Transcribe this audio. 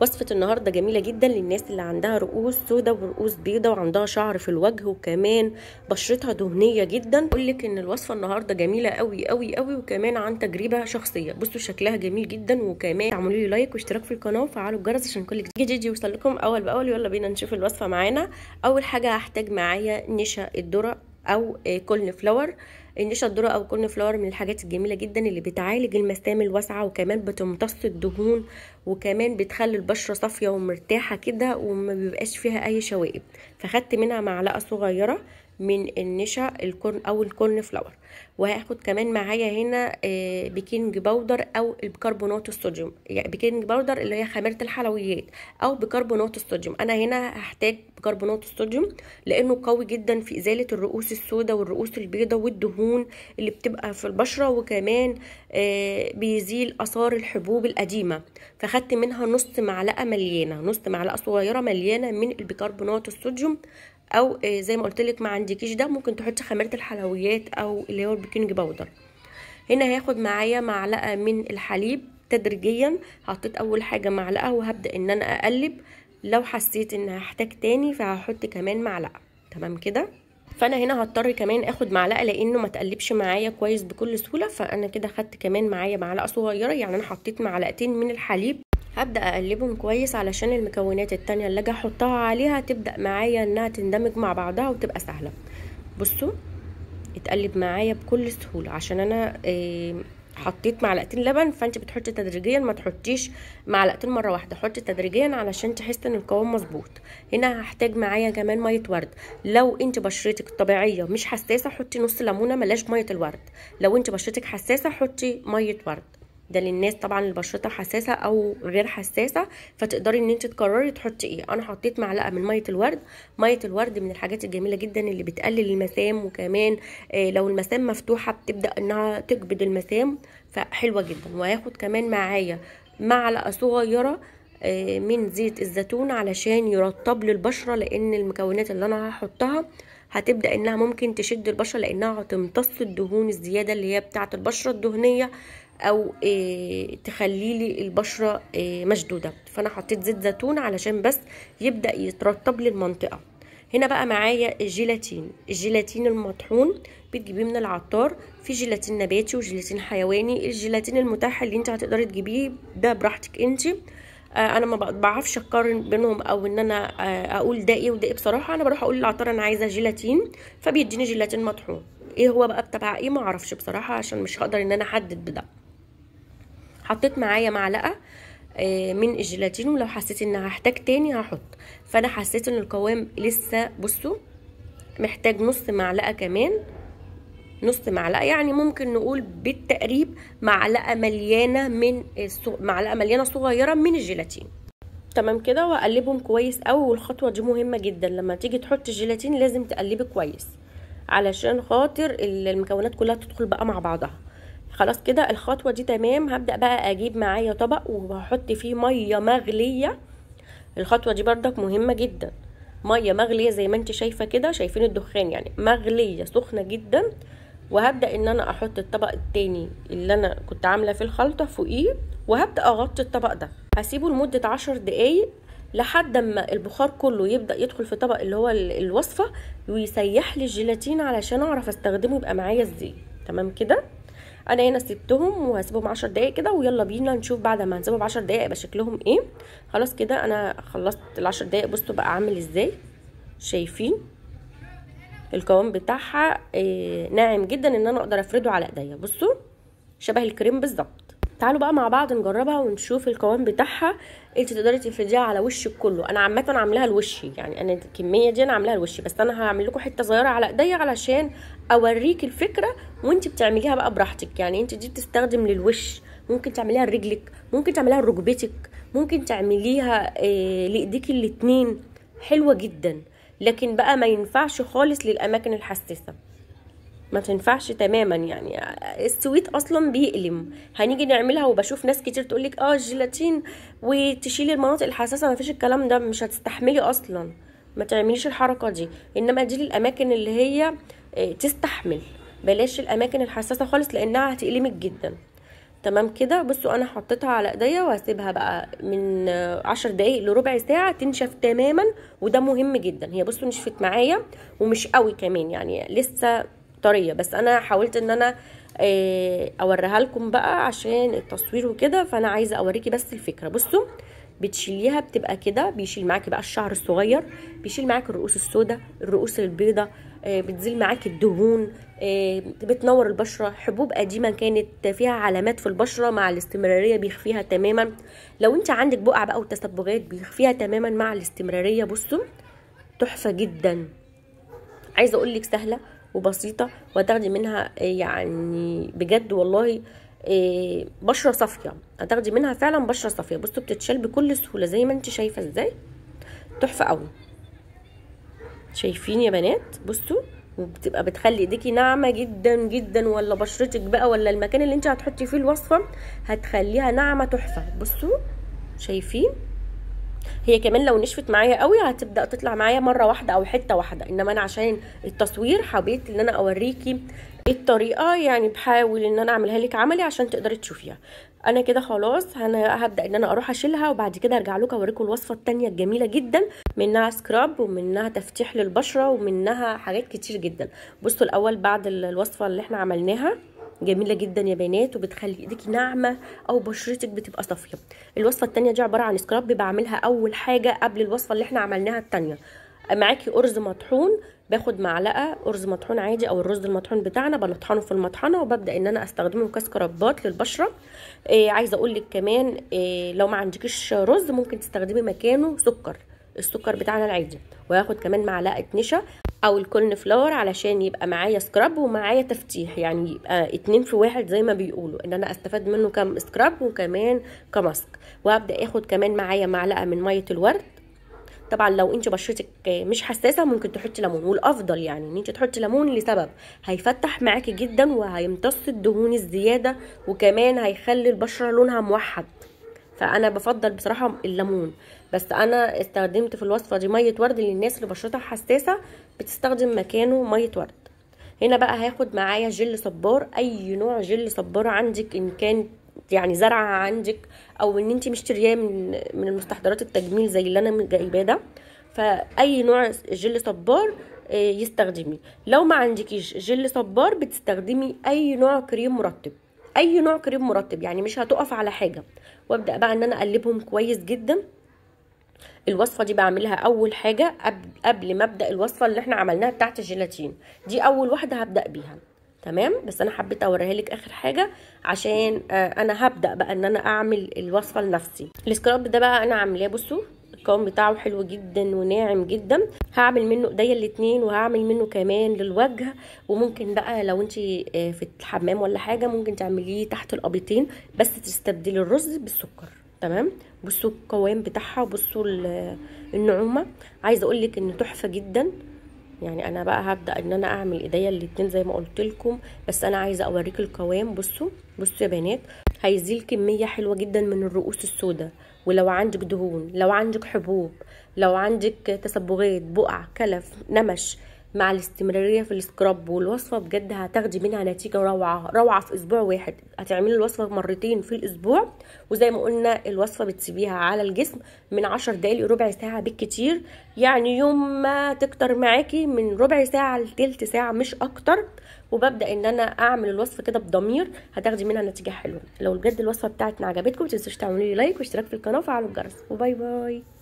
وصفة النهاردة جميلة جدا للناس اللي عندها رؤوس سودة ورؤوس بيضة وعندها شعر في الوجه وكمان بشرتها دهنية جدا قولك ان الوصفة النهاردة جميلة قوي قوي قوي وكمان عن تجربة شخصية بصوا شكلها جميل جدا وكمان اعملوا لي لايك واشتراك في القناة وفعلوا الجرس عشان كل جديد يوصل لكم اول باول يلا بينا نشوف الوصفة معانا اول حاجة هحتاج معايا نشا الذرة او آه، كولن فلاور النشا الذره او الكورن فلاور من الحاجات الجميله جدا اللي بتعالج المسام الواسعه وكمان بتمتص الدهون وكمان بتخلي البشره صافيه ومرتاحه كده وما بيبقاش فيها اي شوائب فخدت منها معلقه صغيره من النشا الكورن او الكورن فلاور وهاخد كمان معايا هنا آه، بيكنج باودر او بيكربونات الصوديوم يعني بيكنج باودر اللي هي خميره الحلويات او بيكربونات الصوديوم انا هنا هحتاج بيكربونات الصوديوم لانه قوي جدا في ازاله الرؤوس السوداء والرؤوس البيضاء والدهون الدهون اللي بتبقى في البشرة وكمان آه، بيزيل آثار الحبوب القديمة فخدت منها نص معلقة مليانة نص معلقة صغيرة مليانة من البيكربونات الصوديوم او آه، زي ما قلت لك ما عندكيش ده ممكن تحطي خميره الحلويات او اللي هو البيكنج باودر هنا هياخد معايا معلقه من الحليب تدريجيا حطيت اول حاجه معلقه وهبدا ان انا اقلب لو حسيت ان هحتاج تاني فهحط كمان معلقه تمام كده فانا هنا هضطر كمان اخد معلقه لانه ما تقلبش معايا كويس بكل سهوله فانا كده خدت كمان معايا معلقه صغيره يعني انا حطيت معلقتين من الحليب هبدا اقلبهم كويس علشان المكونات التانية اللي اجي احطها عليها تبدا معايا انها تندمج مع بعضها وتبقى سهله بصوا اتقلب معايا بكل سهوله عشان انا حطيت معلقتين لبن فانت بتحطي تدريجيا ما تحطيش معلقتين مره واحده حطي تدريجيا علشان تحس ان القوام مظبوط هنا هحتاج معايا كمان ميه ورد لو انت بشرتك طبيعيه مش حساسه حطي نص ليمونه ملاش ميه الورد لو انت بشرتك حساسه حطي ميه ورد ده للناس طبعا اللي بشرتها حساسه او غير حساسه فتقدري ان انت تقرري تحطي ايه انا حطيت معلقه من ميه الورد ميه الورد من الحاجات الجميله جدا اللي بتقلل المسام وكمان إيه لو المسام مفتوحه بتبدا انها تكبد المسام فحلوه جدا وهاخد كمان معايا معلقه صغيره إيه من زيت الزيتون علشان يرطب لي البشره لان المكونات اللي انا هحطها هتبدا انها ممكن تشد البشره لانها هتمتص الدهون الزياده اللي هي بتاعه البشره الدهنيه او آه، تخلي لي البشره آه، مشدوده فانا حطيت زيت زيتون علشان بس يبدا يترطب لي المنطقه هنا بقى معايا الجيلاتين الجيلاتين المطحون بتجيبيه من العطار في جيلاتين نباتي وجيلاتين حيواني الجيلاتين المتاح اللي انت هتقدري تجيبيه ده براحتك انت آه، انا ما بعرفش اقارن بينهم او ان انا اقول ده ايه وده ايه بصراحه انا بروح اقول للعطار انا عايزه جيلاتين فبيديني جيلاتين مطحون ايه هو بقى بتاع ايه ما اعرفش بصراحه عشان مش هقدر ان انا احدد بده حطيت معايا معلقه آه، من الجيلاتين ولو حسيت ان هحتاج تاني هحط فانا حسيت ان القوام لسه بصوا محتاج نص معلقه كمان نص معلقه يعني ممكن نقول بالتقريب معلقه مليانه من معلقه مليانه صغيره من الجيلاتين تمام كده واقلبهم كويس قوي والخطوه دي مهمه جدا لما تيجي تحط الجيلاتين لازم تقلبي كويس علشان خاطر المكونات كلها تدخل بقى مع بعضها خلاص كده الخطوه دي تمام هبدا بقى اجيب معايا طبق وهحط فيه ميه مغليه الخطوه دي بردك مهمه جدا ميه مغليه زي ما انت شايفه كده شايفين الدخان يعني مغليه سخنه جدا وهبدا ان انا احط الطبق التاني اللي انا كنت عامله في الخلطه فوقيه وهبدا اغطي الطبق ده هسيبه لمده عشر دقايق لحد ما البخار كله يبدا يدخل في طبق اللي هو الوصفه ويسيح لي الجيلاتين علشان اعرف استخدمه يبقى معايا ازاي تمام كده انا هنا سبتهم وهسيبهم عشر دقايق كده ويلا بينا نشوف بعد ما هنسيبهم عشر دقايق يبقى شكلهم ايه خلاص كده انا خلصت العشر دقايق بصوا بقى عامل ازاي شايفين القوام بتاعها إيه ناعم جدا ان انا اقدر افرده على ايديا بصوا شبه الكريم بالظبط تعالوا بقى مع بعض نجربها ونشوف القوام بتاعها انت تقدري تفرديها على وشك كله انا عامه عاملاها لوشي يعني انا الكميه دي انا عاملاها لوشي بس انا هعمل لكم حته صغيره على ايديا علشان اوريك الفكره وانت بتعمليها بقى براحتك يعني انت دي بتستخدم للوش ممكن تعمليها لرجلك ممكن تعمليها لركبتك ممكن تعمليها إيه لايديك الاتنين حلوه جدا لكن بقى ما ينفعش خالص للاماكن الحساسه ما تنفعش تماما يعني السويت اصلا بيألم هنيجي نعملها وبشوف ناس كتير تقولك اه الجيلاتين وتشيلي المناطق الحساسه مفيش الكلام ده مش هتستحملي اصلا ما تعمليش الحركه دي انما دي الاماكن اللي هي آه، تستحمل بلاش الاماكن الحساسه خالص لانها هتألمك جدا تمام كده بصوا انا حطيتها على ايديا وهسيبها بقى من آه، عشر دقايق لربع ساعه تنشف تماما وده مهم جدا هي بصوا نشفت معايا ومش قوي كمان يعني لسه طريه بس انا حاولت ان انا آه، اوريها لكم بقى عشان التصوير وكده فانا عايزه اوريكي بس الفكره بصوا بتشيليها بتبقى كده بيشيل معاكي بقى الشعر الصغير بيشيل معاكي الرؤوس السوداء الرؤوس البيضه آه، بتزيل معاكي الدهون آه، بتنور البشره حبوب قديمه كانت فيها علامات في البشره مع الاستمراريه بيخفيها تماما لو انت عندك بقع بقى وتسبغات بيخفيها تماما مع الاستمراريه بصوا تحفه جدا عايزه اقول لك سهله وبسيطه وهتاخدي منها آه، يعني بجد والله آه، بشره صافيه هتاخدي منها فعلا بشره صافيه بصوا بتتشال بكل سهوله زي ما انت شايفه ازاي تحفه قوي شايفين يا بنات بصوا وبتبقى بتخلي ايديكي ناعمه جدا جدا ولا بشرتك بقى ولا المكان اللي انت هتحطي فيه الوصفه هتخليها ناعمه تحفه بصوا شايفين هي كمان لو نشفت معايا قوي هتبدا تطلع معايا مره واحده او حته واحده انما انا عشان التصوير حبيت ان انا اوريكي الطريقه يعني بحاول ان انا اعملها لك عملي عشان تقدري تشوفيها انا كده خلاص انا هبدا ان انا اروح اشيلها وبعد كده ارجع لكم اوريكم الوصفه الثانيه الجميله جدا منها سكراب ومنها تفتيح للبشره ومنها حاجات كتير جدا بصوا الاول بعد الوصفه اللي احنا عملناها جميله جدا يا بنات وبتخلي ايدك ناعمه او بشرتك بتبقى صافيه الوصفه الثانيه دي عباره عن سكراب بعملها اول حاجه قبل الوصفه اللي احنا عملناها الثانيه معاكي ارز مطحون باخد معلقه ارز مطحون عادي او الرز المطحون بتاعنا بنطحنه في المطحنه وببدا ان انا استخدمه كسكربات للبشره إيه عايزه اقول لك كمان إيه لو ما عندكيش رز ممكن تستخدمي مكانه سكر السكر بتاعنا العادي وهاخد كمان معلقه نشا او الكورن فلاور علشان يبقى معايا سكراب ومعايا تفتيح يعني يبقى اتنين في واحد زي ما بيقولوا ان انا استفاد منه كم سكراب وكمان كماسك وابدا اخد كمان معايا معلقه من ميه الورد طبعا لو انت بشرتك مش حساسه ممكن تحطي ليمون والافضل يعني ان انت تحطي ليمون لسبب هيفتح معاكي جدا وهيمتص الدهون الزياده وكمان هيخلي البشره لونها موحد فانا بفضل بصراحه الليمون بس انا استخدمت في الوصفه دي ميه ورد للناس اللي بشرتها حساسه بتستخدم مكانه ميه ورد هنا بقى هاخد معايا جل صبار اي نوع جل صبار عندك ان كان يعني زرعه عندك او ان انت مشترياه من من المستحضرات التجميل زي اللي انا جايباه ده فاي نوع جل صبار آه، يستخدمي لو ما عندكيش جل صبار بتستخدمي اي نوع كريم مرطب اي نوع كريم مرطب يعني مش هتقف على حاجه وابدا بقى ان انا اقلبهم كويس جدا الوصفه دي بعملها اول حاجه قبل ما ابدا الوصفه اللي احنا عملناها بتاعه الجيلاتين دي اول واحده هبدا بيها تمام بس انا حبيت اوريها لك اخر حاجه عشان آه، انا هبدا بقى ان انا اعمل الوصفه لنفسي السكراب ده بقى انا عاملاه بصوا القوام بتاعه حلو جدا وناعم جدا هعمل منه ايديا الاتنين وهعمل منه كمان للوجه وممكن بقى لو انت آه، في الحمام ولا حاجه ممكن تعمليه تحت الابيضين بس تستبدلي الرز بالسكر تمام بصوا القوام بتاعها بصوا النعومه عايزه اقول لك ان تحفه جدا يعني انا بقى هبدا ان انا اعمل ايديا الاثنين زي ما قلت لكم بس انا عايزه اوريك القوام بصوا بصوا يا بنات هيزيل كميه حلوه جدا من الرؤوس السوداء ولو عندك دهون لو عندك حبوب لو عندك تسبغات بقع كلف نمش مع الاستمراريه في السكراب والوصفه بجد هتاخدي منها نتيجه روعه روعه في اسبوع واحد هتعملي الوصفه مرتين في الاسبوع وزي ما قلنا الوصفه بتسيبيها على الجسم من 10 دقائق لربع ساعه بالكتير يعني يوم ما تكتر معاكي من ربع ساعه لتلت ساعه مش اكتر وببدا ان انا اعمل الوصفه كده بضمير هتاخدي منها نتيجه حلوه لو بجد الوصفه بتاعتنا عجبتكم تنسوش تعملوا لي لايك واشتراك في القناه وفعلوا الجرس وباي باي